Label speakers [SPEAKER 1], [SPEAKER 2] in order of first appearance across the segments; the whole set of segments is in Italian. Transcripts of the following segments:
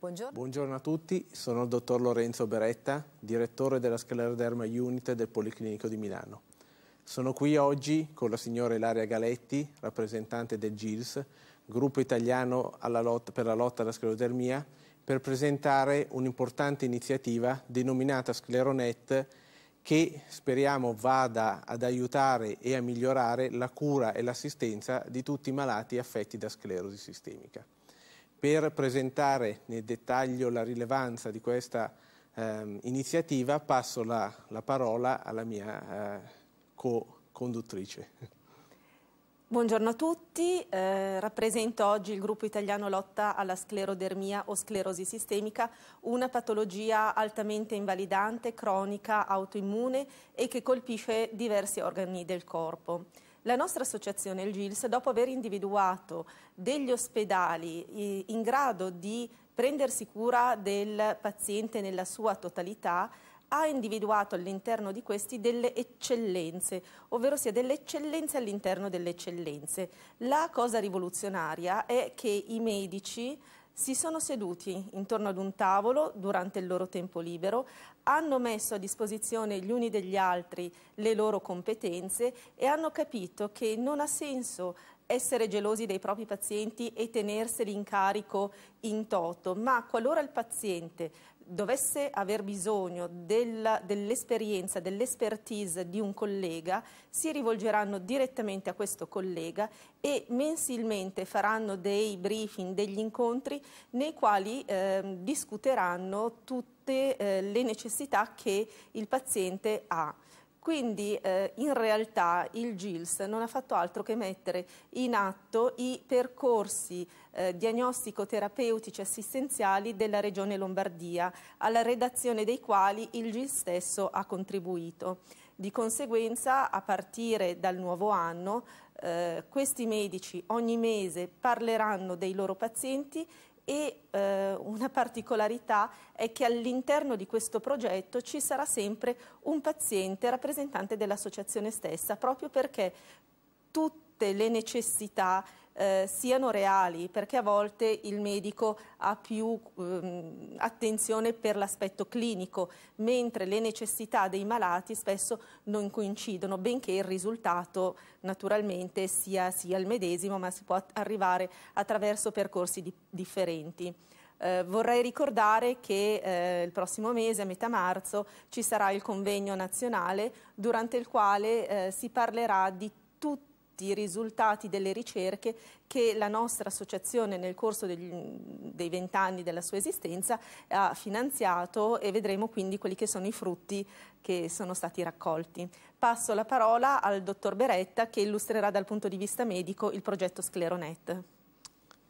[SPEAKER 1] Buongiorno. Buongiorno. a tutti, sono il dottor Lorenzo Beretta, direttore della Scleroderma Unit del Policlinico di Milano. Sono qui oggi con la signora Ilaria Galetti, rappresentante del GILS, gruppo italiano lotta, per la lotta alla sclerodermia, per presentare un'importante iniziativa denominata Scleronet che speriamo vada ad aiutare e a migliorare la cura e l'assistenza di tutti i malati affetti da sclerosi sistemica. Per presentare nel dettaglio la rilevanza di questa eh, iniziativa passo la, la, parola alla mia eh, co-conduttrice.
[SPEAKER 2] Buongiorno a tutti, eh, rappresento oggi il gruppo italiano Lotta alla sclerodermia o sclerosi sistemica, una patologia altamente invalidante, cronica, autoimmune e che colpisce diversi organi del corpo. La nostra associazione, il GILS, dopo aver individuato degli ospedali in grado di prendersi cura del paziente nella sua totalità, ha individuato all'interno di questi delle eccellenze, ovvero sia delle eccellenze all'interno delle eccellenze. La cosa rivoluzionaria è che i medici si sono seduti intorno ad un tavolo durante il loro tempo libero, hanno messo a disposizione gli uni degli altri le loro competenze e hanno capito che non ha senso essere gelosi dei propri pazienti e tenerseli in carico in toto, ma qualora il paziente dovesse aver bisogno dell'esperienza, dell'expertise di un collega, si rivolgeranno direttamente a questo collega e mensilmente faranno dei briefing, degli incontri nei quali eh, discuteranno tutte eh, le necessità che il paziente ha. Quindi eh, in realtà il GILS non ha fatto altro che mettere in atto i percorsi eh, diagnostico-terapeutici assistenziali della Regione Lombardia, alla redazione dei quali il GILS stesso ha contribuito. Di conseguenza, a partire dal nuovo anno, eh, questi medici ogni mese parleranno dei loro pazienti e eh, una particolarità è che all'interno di questo progetto ci sarà sempre un paziente rappresentante dell'associazione stessa, proprio perché tutti tutte le necessità eh, siano reali, perché a volte il medico ha più ehm, attenzione per l'aspetto clinico, mentre le necessità dei malati spesso non coincidono, benché il risultato naturalmente sia, sia il medesimo, ma si può arrivare attraverso percorsi di differenti. Eh, vorrei ricordare che eh, il prossimo mese, a metà marzo, ci sarà il convegno nazionale durante il quale eh, si parlerà di tutti tutti i risultati delle ricerche che la nostra associazione nel corso degli, dei vent'anni della sua esistenza ha finanziato e vedremo quindi quelli che sono i frutti che sono stati raccolti. Passo la parola al dottor Beretta che illustrerà dal punto di vista medico il progetto Scleronet.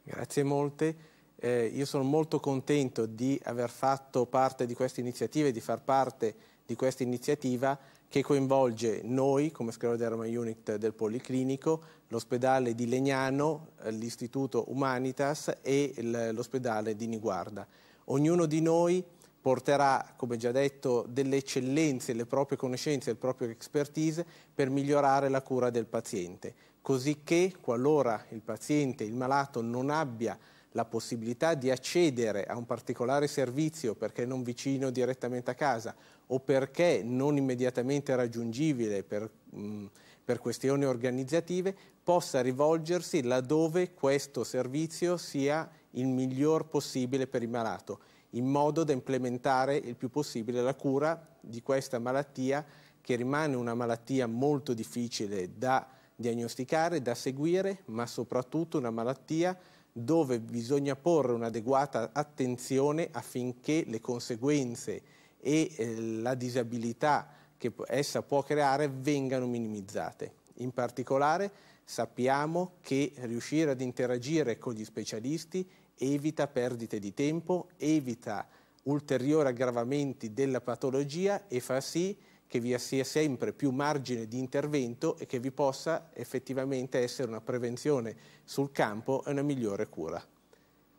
[SPEAKER 1] Grazie molte. Eh, io sono molto contento di aver fatto parte di questa iniziativa e di far parte di questa iniziativa che coinvolge noi come scleroderma unit del Policlinico, l'ospedale di Legnano, l'istituto Humanitas e l'ospedale di Niguarda. Ognuno di noi porterà, come già detto, delle eccellenze, le proprie conoscenze, le proprie expertise per migliorare la cura del paziente, cosicché qualora il paziente, il malato non abbia la possibilità di accedere a un particolare servizio perché non vicino direttamente a casa o perché non immediatamente raggiungibile per, mh, mm, per questioni organizzative, possa rivolgersi laddove questo servizio sia il miglior possibile per il malato, in modo da implementare il più possibile la cura di questa malattia che rimane una malattia molto difficile da diagnosticare, da seguire, ma soprattutto una malattia dove bisogna porre un'adeguata attenzione affinché le conseguenze e eh, la disabilità che essa può creare vengano minimizzate. In particolare sappiamo che riuscire ad interagire con gli specialisti evita perdite di tempo, evita ulteriori aggravamenti della patologia e fa sì che che vi sia sempre più margine di intervento e che vi possa effettivamente essere una prevenzione sul campo e una migliore cura.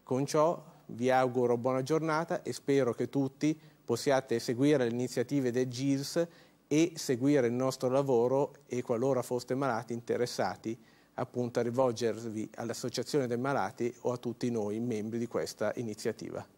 [SPEAKER 1] Con ciò vi auguro buona giornata e spero che tutti possiate seguire le iniziative del GILS e seguire il nostro lavoro e qualora foste malati interessati appunto a rivolgervi all'Associazione dei Malati o a tutti noi membri di questa iniziativa.